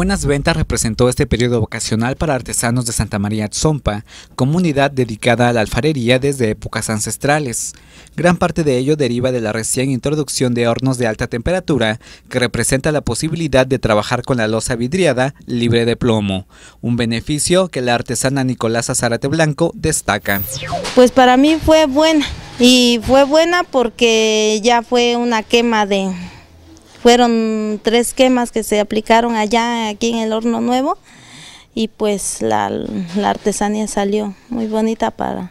Buenas ventas representó este periodo vocacional para artesanos de Santa María Tzompa, comunidad dedicada a la alfarería desde épocas ancestrales. Gran parte de ello deriva de la recién introducción de hornos de alta temperatura, que representa la posibilidad de trabajar con la losa vidriada libre de plomo, un beneficio que la artesana Nicolás azarate Blanco destaca. Pues para mí fue buena, y fue buena porque ya fue una quema de fueron tres quemas que se aplicaron allá, aquí en el horno nuevo, y pues la, artesanía salió muy bonita para,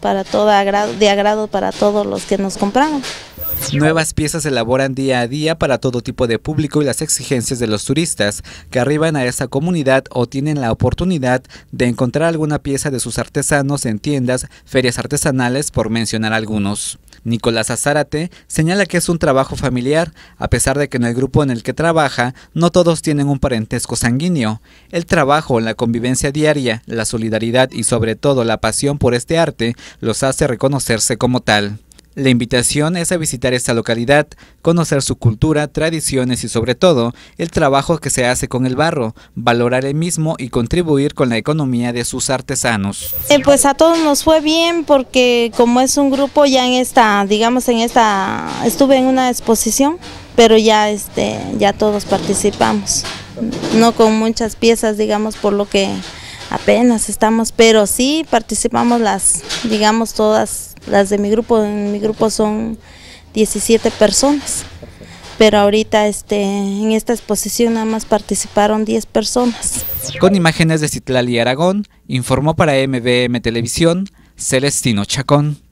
para de agrado para todos los que nos compraron. Nuevas piezas se elaboran día a día para todo tipo de público y las exigencias de los turistas que arriban a esa comunidad o tienen la oportunidad de encontrar alguna pieza de sus artesanos en tiendas, ferias artesanales, por mencionar algunos. Nicolás Azárate señala que es un trabajo familiar, a pesar de que en el grupo en el que trabaja no todos tienen un parentesco sanguíneo. El trabajo, la convivencia diaria, la solidaridad y sobre todo la pasión por este arte los hace reconocerse como tal. La invitación es a visitar esta localidad, conocer su cultura, tradiciones y sobre todo el trabajo que se hace con el barro, valorar el mismo y contribuir con la economía de sus artesanos. Eh, pues a todos nos fue bien porque como es un grupo ya en esta, digamos en esta, estuve en una exposición, pero ya este, ya todos participamos, no con muchas piezas, digamos por lo que Penas estamos, pero sí participamos las, digamos todas las de mi grupo, en mi grupo son 17 personas, pero ahorita este, en esta exposición nada más participaron 10 personas. Con imágenes de Citlali Aragón, informó para MBM Televisión Celestino Chacón.